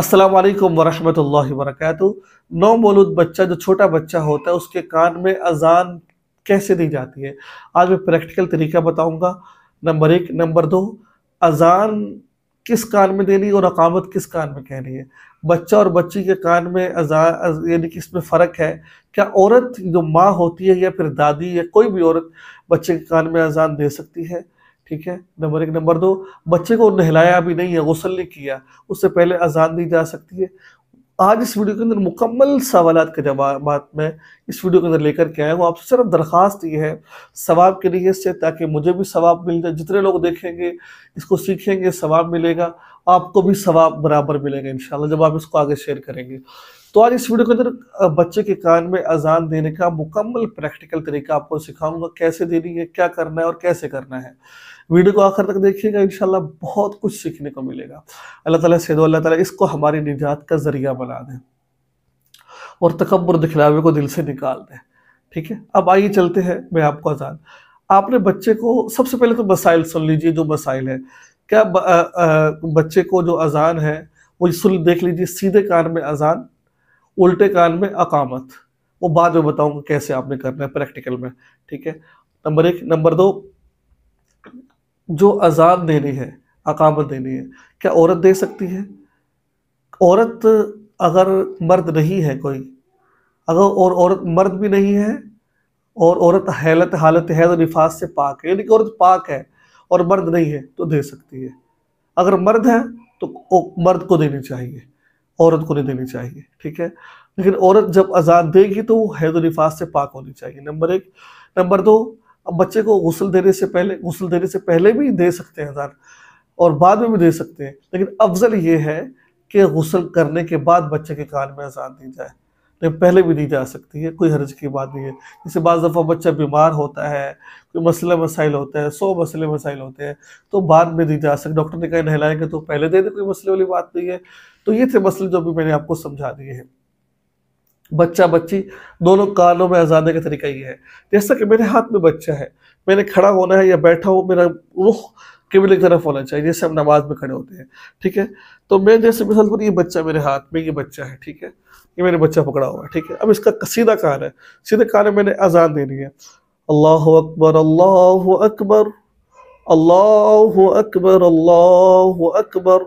السلام علیکم ورحمۃ اللہ وبرکاتہ نو مولود بچہ جو چھوٹا بچہ ہوتا ہے اس کے کان میں اذان کیسے دی جاتی ہے آج میں پریکٹیکل طریقہ بتاؤں گا نمبر ایک نمبر دو اذان کس کان میں دینی اور اقامت کس کان میں کہنی ہے بچہ اور بچی کے کان میں اذان یعنی کہ اس میں فرق ہے کیا عورت جو ماں ہوتی ہے یا پھر دادی یا کوئی بھی عورت بچے کے کان میں اذان دے سکتی ہے ٹھیک ہے نمبر ایک نمبر دو بچے کو نہلایا بھی نہیں ہے غسل نہیں کیا اس سے پہلے آزان دی جا سکتی ہے آج اس ویڈیو کے اندر مکمل سوالات کے جوابات میں اس ویڈیو کے اندر لے کر کے آئے ہوں آپ سے صرف درخواست یہ ہے ثواب کے لیے اس سے تاکہ مجھے بھی ثواب مل جائے جتنے لوگ دیکھیں گے اس کو سیکھیں گے ثواب ملے گا آپ کو بھی ثواب برابر ملے گا انشاءاللہ جب آپ اس کو آگے شیئر کریں گے تو آج اس ویڈیو کے اندر بچے کے کان میں اذان دینے کا مکمل پریکٹیکل طریقہ آپ کو سکھاؤں گا کیسے دینی ہے کیا کرنا ہے اور کیسے کرنا ہے ویڈیو کو آخر تک دیکھیے گا انشاءاللہ بہت کچھ سیکھنے کو ملے گا اللہ تعالیٰ سے دو اللہ تعالیٰ اس کو ہماری نجات کا ذریعہ بنا دیں اور تکبر دکھلاوے کو دل سے نکال دیں ٹھیک ہے اب آئیے چلتے ہیں میں آپ کو اذان آپ نے بچے کو سب سے پہلے تو مسائل سن لیجیے جو مسائل ہے کیا بچے کو جو اذان ہے وہ سل دیکھ لیجیے سیدھے کان میں اذان الٹے کان میں اقامت وہ بعد میں بتاؤں گا کیسے آپ نے کرنا ہے پریکٹیکل میں ٹھیک ہے نمبر ایک نمبر دو جو اذان دینی ہے اقامت دینی ہے کیا عورت دے سکتی ہے عورت اگر مرد نہیں ہے کوئی اگر اور عورت مرد بھی نہیں ہے اور عورت حیلت حالت حیض و نفاذ سے پاک ہے یعنی کہ عورت پاک ہے اور مرد نہیں ہے تو دے سکتی ہے اگر مرد ہے تو مرد کو دینی چاہیے عورت کو نہیں دینی چاہیے ٹھیک ہے لیکن عورت جب آزاد دے گی تو حید و نفاذ سے پاک ہونی چاہیے نمبر ایک نمبر دو اب بچے کو غسل دینے سے پہلے غسل دینے سے پہلے بھی دے سکتے ہیں آزاد اور بعد میں بھی دے سکتے ہیں لیکن افضل یہ ہے کہ غسل کرنے کے بعد بچے کے کان میں آزاد دی جائے پہلے بھی دی جا سکتی ہے کوئی حرج کی بات نہیں ہے جیسے بعض دفعہ بچہ بیمار ہوتا ہے کوئی مسئلہ مسائل ہوتا ہے سو مسئلے مسائل ہوتے ہیں تو بعد میں دی جا سکتی ڈاکٹر نے کہا نہلائیں گے تو پہلے دے دیں کوئی مسئلے والی بات نہیں ہے تو یہ تھے مسئلے جو بھی میں نے آپ کو سمجھا دیے ہیں بچہ بچی دونوں کانوں میں آزادی کا طریقہ یہ ہے جیسا کہ میرے ہاتھ میں بچہ ہے میں نے کھڑا ہونا ہے یا بیٹھا ہو میرا روح قبل کی طرف ہونا چاہیے جیسے ہم نماز میں کھڑے ہوتے ہیں ٹھیک ہے تو میں جیسے مثال پر یہ بچہ میرے ہاتھ میں یہ بچہ ہے ٹھیک ہے یہ میں نے بچہ پکڑا ہوا ہے ٹھیک ہے اب اس کا سیدھا کان ہے سیدھے کان میں نے اذان دینی ہے اللہ اکبر اللہ اکبر اللہ اکبر اللہ اکبر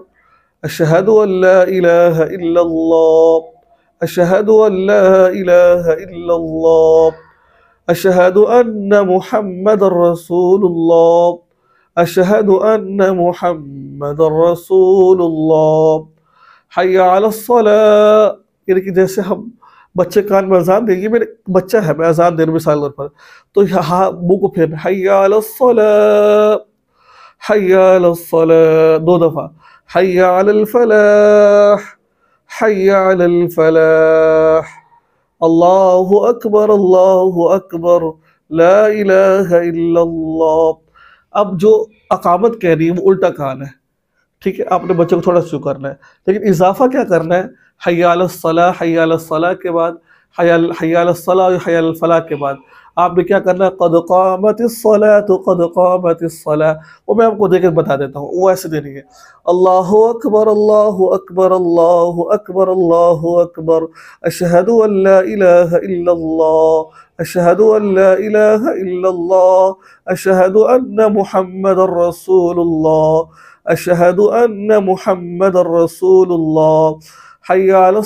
اشہد ان لا الہ الا اللہ اشہد ان لا الہ الا اللہ اشہد ان محمد رسول اللہ اشہد ان محمد رسول اللہ حی علی الصلاه یعنی کہ جیسے ہم بچے کان میں اذان دیں گے میرے بچہ ہے میں اذان دے رہا ہوں مثال طور پر تو یہاں ہاں، منہ کو پھر حیا لل حیا دو دفعہ حیا الفلاح فلا حیا الفلاح اللہ اکبر اللہ اکبر لا الہ الا اللہ اب جو اقامت کہہ رہی ہے وہ الٹا کان ہے ٹھیک ہے آپ نے بچے کو تھوڑا سی کرنا ہے لیکن اضافہ کیا کرنا ہے حيال الصلاة حيال الصلاة کے بعد حيال, حيال الصلاة حيال الفلاة کے بعد آپ نے کیا کرنا ہے قد قامت الصلاة قد قامت الصلاة وہ میں آپ کو دیکھیں بتا دیتا ہوں وہ ایسے دینی ہے اللہ اکبر اللہ اکبر اللہ اکبر اللہ اکبر اشہدو ان لا الہ الا اللہ اشہد ان لا الہ الا اللہ اشہد ان محمد رسول اللہ اشہد ان محمد رسول اللہ, اللہ حي حي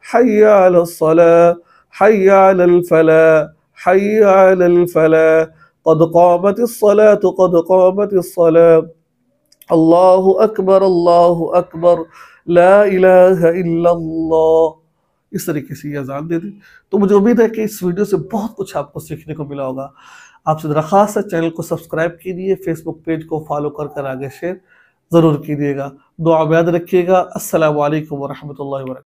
حي حي على على على على الصلاة الصلاة الصلاة الصلاة قد قد قامت قامت اکبر اللہ اکبر اس طریقے سے یہ اذان دے دی تو مجھے امید ہے کہ اس ویڈیو سے بہت کچھ آپ کو سیکھنے کو ملا ہوگا آپ سے درخواست ہے چینل کو سبسکرائب کیجیے فیس بک پیج کو فالو کر کر آگے شیئر ضرور کیجیے گا دعا بیاد رکھیے گا السلام علیکم ورحمۃ اللہ وبرکاتہ